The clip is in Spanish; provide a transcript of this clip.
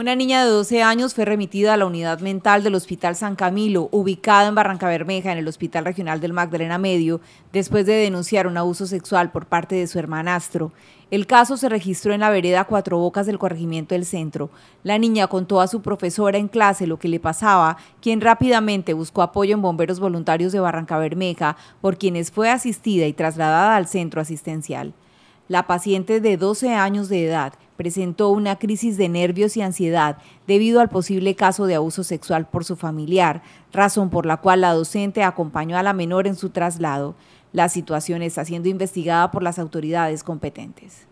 Una niña de 12 años fue remitida a la unidad mental del Hospital San Camilo, ubicada en Barranca Bermeja, en el Hospital Regional del Magdalena Medio, después de denunciar un abuso sexual por parte de su hermanastro. El caso se registró en la vereda Cuatro Bocas del corregimiento del centro. La niña contó a su profesora en clase lo que le pasaba, quien rápidamente buscó apoyo en bomberos voluntarios de Barranca Bermeja, por quienes fue asistida y trasladada al centro asistencial. La paciente de 12 años de edad presentó una crisis de nervios y ansiedad debido al posible caso de abuso sexual por su familiar, razón por la cual la docente acompañó a la menor en su traslado. La situación está siendo investigada por las autoridades competentes.